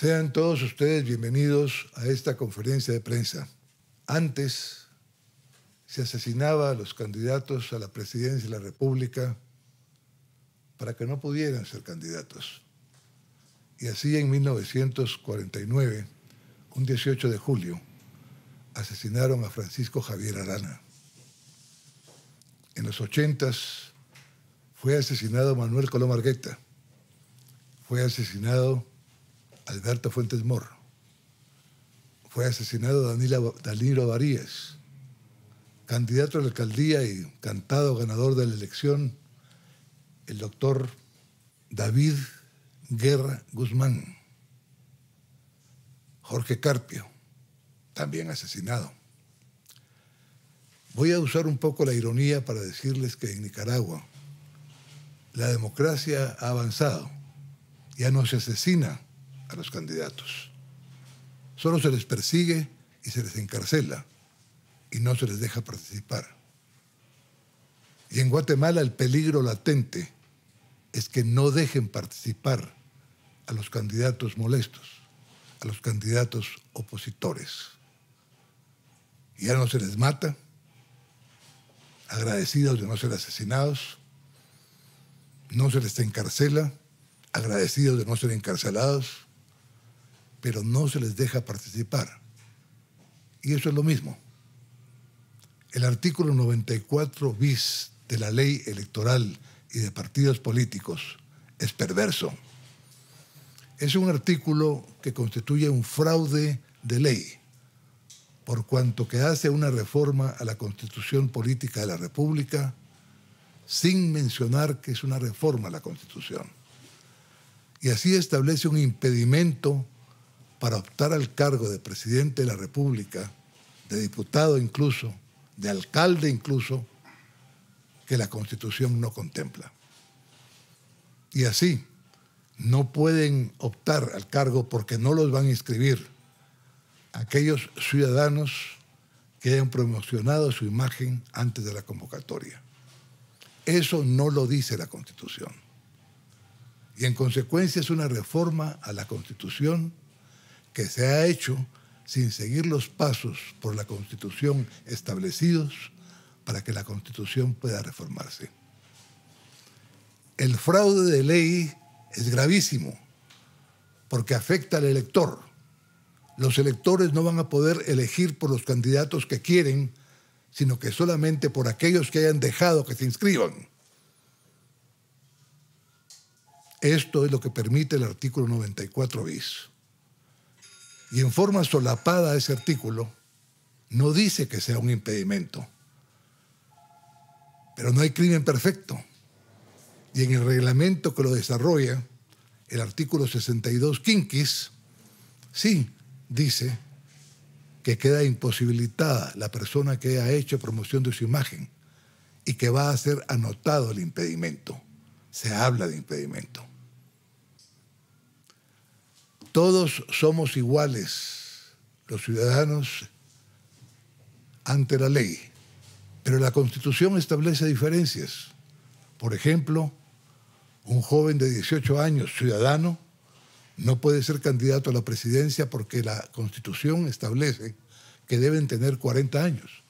Sean todos ustedes bienvenidos a esta conferencia de prensa. Antes se asesinaba a los candidatos a la presidencia de la República para que no pudieran ser candidatos. Y así en 1949, un 18 de julio, asesinaron a Francisco Javier Arana. En los 80 fue asesinado Manuel Colomar Guetta. Fue asesinado Alberto Fuentes Mor. Fue asesinado Danilo, Danilo Varías, candidato a la alcaldía y cantado ganador de la elección, el doctor David Guerra Guzmán. Jorge Carpio, también asesinado. Voy a usar un poco la ironía para decirles que en Nicaragua la democracia ha avanzado, ya no se asesina a los candidatos. Solo se les persigue y se les encarcela y no se les deja participar. Y en Guatemala el peligro latente es que no dejen participar a los candidatos molestos, a los candidatos opositores. Y ya no se les mata, agradecidos de no ser asesinados, no se les encarcela, agradecidos de no ser encarcelados, pero no se les deja participar. Y eso es lo mismo. El artículo 94 bis de la ley electoral y de partidos políticos es perverso. Es un artículo que constituye un fraude de ley, por cuanto que hace una reforma a la constitución política de la República sin mencionar que es una reforma a la constitución. Y así establece un impedimento para optar al cargo de presidente de la República, de diputado incluso, de alcalde incluso, que la Constitución no contempla. Y así, no pueden optar al cargo porque no los van a inscribir aquellos ciudadanos que hayan promocionado su imagen antes de la convocatoria. Eso no lo dice la Constitución. Y en consecuencia es una reforma a la Constitución que se ha hecho sin seguir los pasos por la Constitución establecidos para que la Constitución pueda reformarse. El fraude de ley es gravísimo porque afecta al elector. Los electores no van a poder elegir por los candidatos que quieren, sino que solamente por aquellos que hayan dejado que se inscriban. Esto es lo que permite el artículo 94 bis. Y en forma solapada ese artículo no dice que sea un impedimento. Pero no hay crimen perfecto. Y en el reglamento que lo desarrolla, el artículo 62 quinquis, sí dice que queda imposibilitada la persona que ha hecho promoción de su imagen y que va a ser anotado el impedimento. Se habla de impedimento. Todos somos iguales, los ciudadanos, ante la ley, pero la Constitución establece diferencias. Por ejemplo, un joven de 18 años, ciudadano, no puede ser candidato a la presidencia porque la Constitución establece que deben tener 40 años,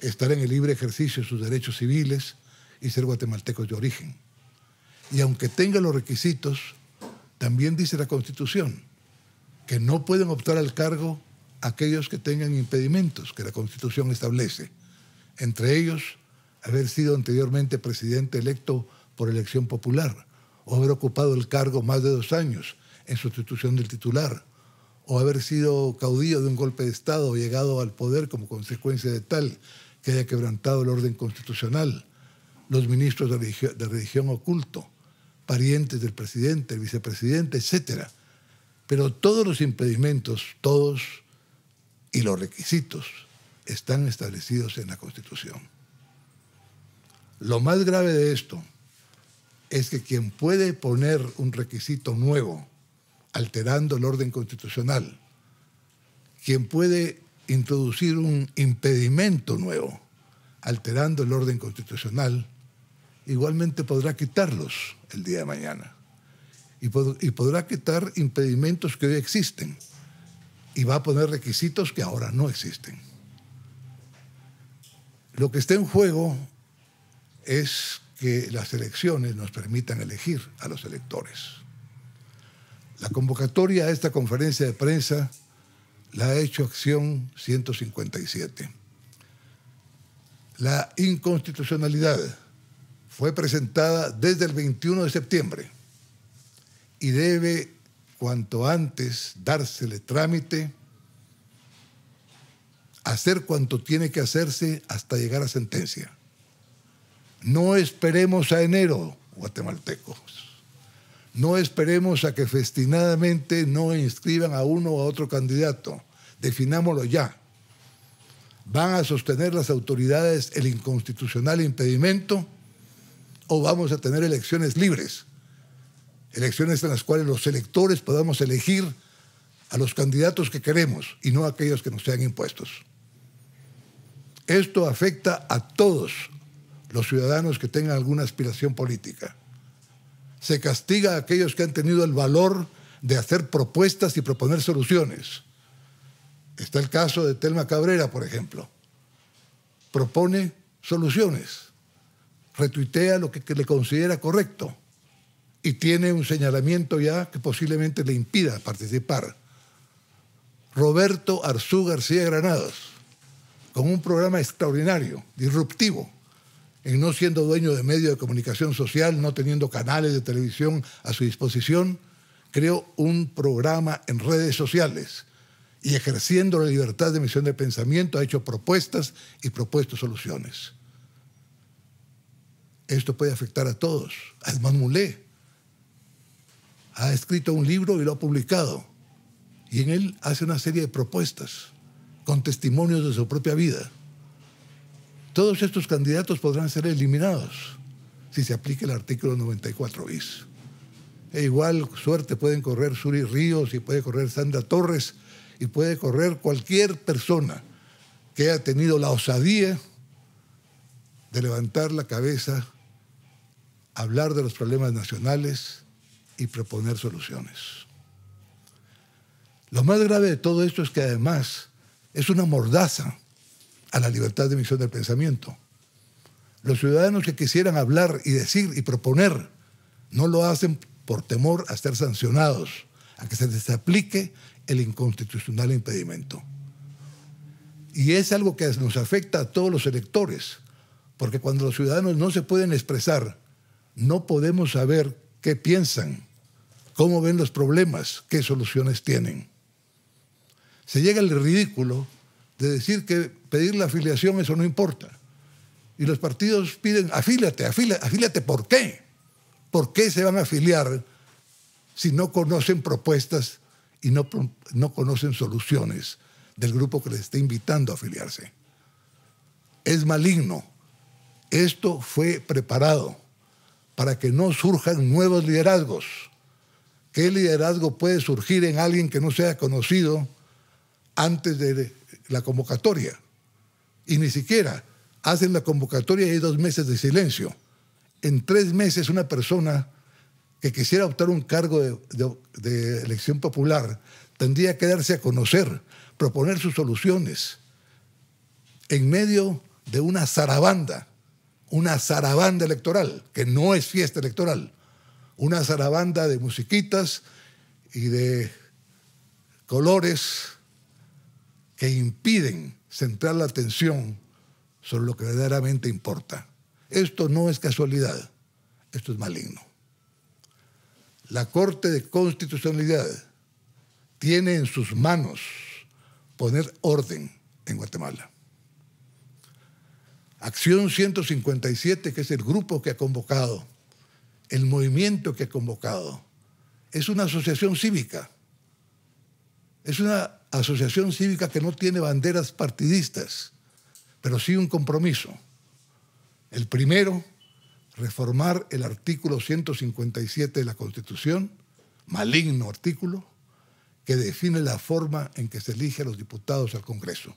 estar en el libre ejercicio de sus derechos civiles y ser guatemaltecos de origen. Y aunque tenga los requisitos, también dice la Constitución que no pueden optar al cargo aquellos que tengan impedimentos que la Constitución establece, entre ellos haber sido anteriormente presidente electo por elección popular, o haber ocupado el cargo más de dos años en sustitución del titular, o haber sido caudillo de un golpe de Estado o llegado al poder como consecuencia de tal que haya quebrantado el orden constitucional, los ministros de religión, de religión oculto, parientes del presidente, el vicepresidente, etc. Pero todos los impedimentos, todos, y los requisitos están establecidos en la Constitución. Lo más grave de esto es que quien puede poner un requisito nuevo, alterando el orden constitucional, quien puede introducir un impedimento nuevo, alterando el orden constitucional, igualmente podrá quitarlos el día de mañana. Y, podrá quitar impedimentos que hoy existen. Y va a poner requisitos que ahora no existen. Lo que está en juego es que las elecciones nos permitan elegir a los electores. La convocatoria a esta conferencia de prensa la ha hecho Acción 157. La inconstitucionalidad fue presentada desde el 21 de septiembre y debe cuanto antes dársele trámite, hacer cuanto tiene que hacerse hasta llegar a sentencia. No esperemos a enero, guatemaltecos. No esperemos a que festinadamente no inscriban a uno o a otro candidato. Definámoslo ya. ¿Van a sostener las autoridades el inconstitucional impedimento? o vamos a tener elecciones libres, elecciones en las cuales los electores podamos elegir a los candidatos que queremos y no a aquellos que nos sean impuestos. Esto afecta a todos los ciudadanos que tengan alguna aspiración política. Se castiga a aquellos que han tenido el valor de hacer propuestas y proponer soluciones. Está el caso de Telma Cabrera, por ejemplo. Propone soluciones retuitea lo que, le considera correcto y tiene un señalamiento ya que posiblemente le impida participar. Roberto Arzú García Granados, con un programa extraordinario, disruptivo, en no siendo dueño de medios de comunicación social, no teniendo canales de televisión a su disposición, creó un programa en redes sociales y ejerciendo la libertad de emisión de pensamiento ha hecho propuestas y propuesto soluciones. Esto puede afectar a todos. Edmond Mulé ha escrito un libro y lo ha publicado. Y en él hace una serie de propuestas con testimonios de su propia vida. Todos estos candidatos podrán ser eliminados si se aplica el artículo 94 bis. E igual suerte pueden correr Suri Ríos y puede correr Sandra Torres y puede correr cualquier persona que haya tenido la osadía de levantar la cabeza hablar de los problemas nacionales y proponer soluciones. Lo más grave de todo esto es que además es una mordaza a la libertad de emisión del pensamiento. Los ciudadanos que quisieran hablar y decir y proponer no lo hacen por temor a ser sancionados, a que se les aplique el inconstitucional impedimento. Y es algo que nos afecta a todos los electores, porque cuando los ciudadanos no se pueden expresar no podemos saber qué piensan, cómo ven los problemas, qué soluciones tienen. Se llega al ridículo de decir que pedir la afiliación eso no importa. Y los partidos piden, afílate, afílate, afílate, ¿por qué? ¿Por qué se van a afiliar si no conocen propuestas y no, no conocen soluciones del grupo que les está invitando a afiliarse? Es maligno. Esto fue preparado para que no surjan nuevos liderazgos. ¿Qué liderazgo puede surgir en alguien que no sea conocido antes de la convocatoria? Y ni siquiera hacen la convocatoria y hay dos meses de silencio. En tres meses una persona que quisiera optar un cargo de elección popular tendría que darse a conocer, proponer sus soluciones en medio de una zarabanda una zarabanda electoral, que no es fiesta electoral, una zarabanda de musiquitas y de colores que impiden centrar la atención sobre lo que verdaderamente importa. Esto no es casualidad, esto es maligno. La Corte de Constitucionalidad tiene en sus manos poner orden en Guatemala. Acción 157, que es el grupo que ha convocado, el movimiento que ha convocado. Es una asociación cívica. Es una asociación cívica que no tiene banderas partidistas, pero sí un compromiso. El primero, reformar el artículo 157 de la Constitución, maligno artículo, que define la forma en que se elige a los diputados al Congreso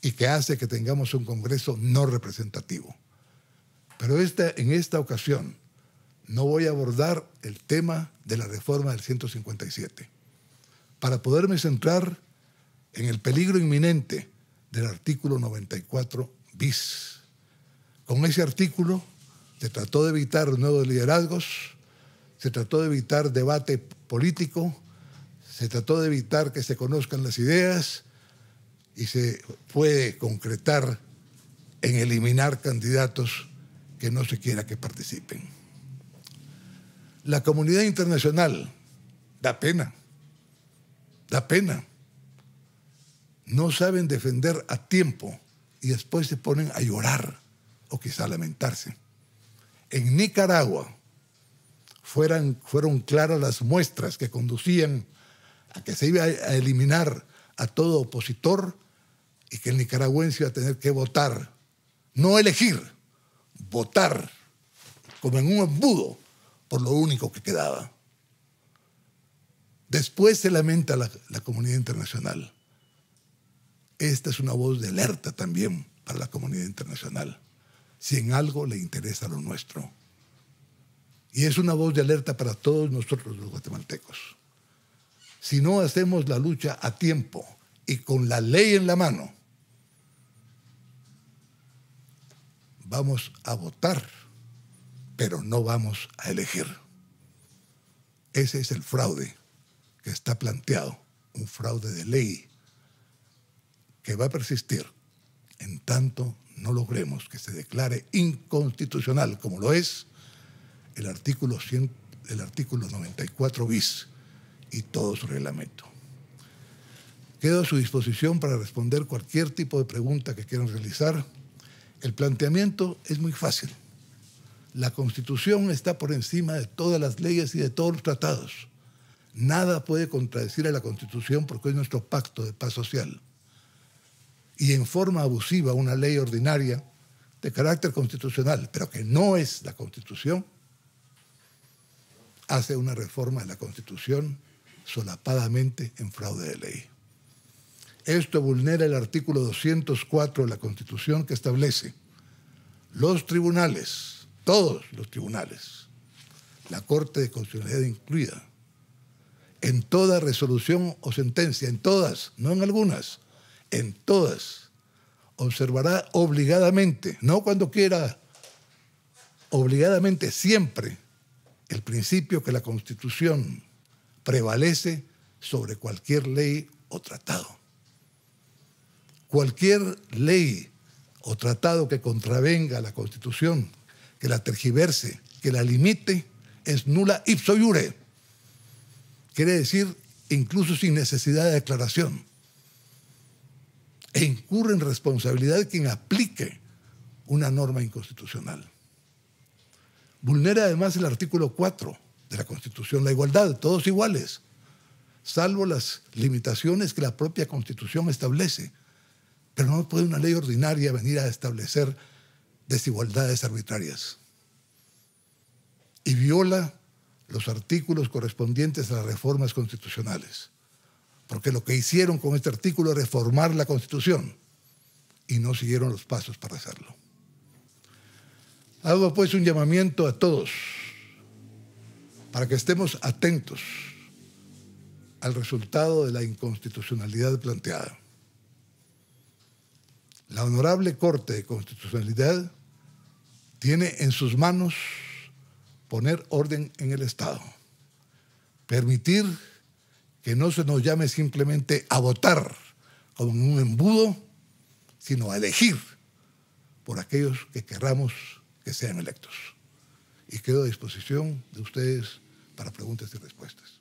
y que hace que tengamos un Congreso no representativo. Pero esta, en esta ocasión no voy a abordar el tema de la reforma del 157, para poderme centrar en el peligro inminente del artículo 94 bis. Con ese artículo se trató de evitar nuevos liderazgos, se trató de evitar debate político, se trató de evitar que se conozcan las ideas, y se puede concretar en eliminar candidatos que no se quiera que participen. La comunidad internacional da pena, da pena. No saben defender a tiempo y después se ponen a llorar o quizá a lamentarse. En Nicaragua fueron claras las muestras que conducían a que se iba a eliminar a todo opositor y que el nicaragüense va a tener que votar, no elegir, votar, como en un embudo, por lo único que quedaba. Después se lamenta la, la comunidad internacional. Esta es una voz de alerta también para la comunidad internacional, si en algo le interesa lo nuestro. Y es una voz de alerta para todos nosotros los guatemaltecos. Si no hacemos la lucha a tiempo y con la ley en la mano, vamos a votar, pero no vamos a elegir. Ese es el fraude que está planteado, un fraude de ley que va a persistir en tanto no logremos que se declare inconstitucional, como lo es el artículo, 100, artículo 94 bis y todo su reglamento. Quedo a su disposición para responder cualquier tipo de pregunta que quieran realizar el planteamiento es muy fácil. La constitución está por encima de todas las leyes y de todos los tratados. Nada puede contradecir a la constitución porque es nuestro pacto de paz social. Y en forma abusiva una ley ordinaria de carácter constitucional, pero que no es la constitución, hace una reforma de la constitución solapadamente en fraude de ley. Esto vulnera el artículo 204 de la Constitución que establece los tribunales, todos los tribunales, la Corte de Constitucionalidad incluida, en toda resolución o sentencia, en todas, no en algunas, en todas, observará obligadamente, no cuando quiera, obligadamente siempre el principio que la Constitución prevalece sobre cualquier ley o tratado. Cualquier ley o tratado que contravenga la Constitución, que la tergiverse, que la limite, es nula ipso iure. Quiere decir, incluso sin necesidad de declaración. E incurre en responsabilidad quien aplique una norma inconstitucional. Vulnera además el artículo 4 de la Constitución, la igualdad, todos iguales, salvo las limitaciones que la propia Constitución establece pero no puede una ley ordinaria venir a establecer desigualdades arbitrarias. Y viola los artículos correspondientes a las reformas constitucionales. Porque lo que hicieron con este artículo es reformar la Constitución y no siguieron los pasos para hacerlo. Hago pues un llamamiento a todos para que estemos atentos al resultado de la inconstitucionalidad planteada. La Honorable Corte de Constitucionalidad tiene en sus manos poner orden en el Estado, permitir que no se nos llame simplemente a votar como un embudo, sino a elegir por aquellos que querramos que sean electos. Y quedo a disposición de ustedes para preguntas y respuestas.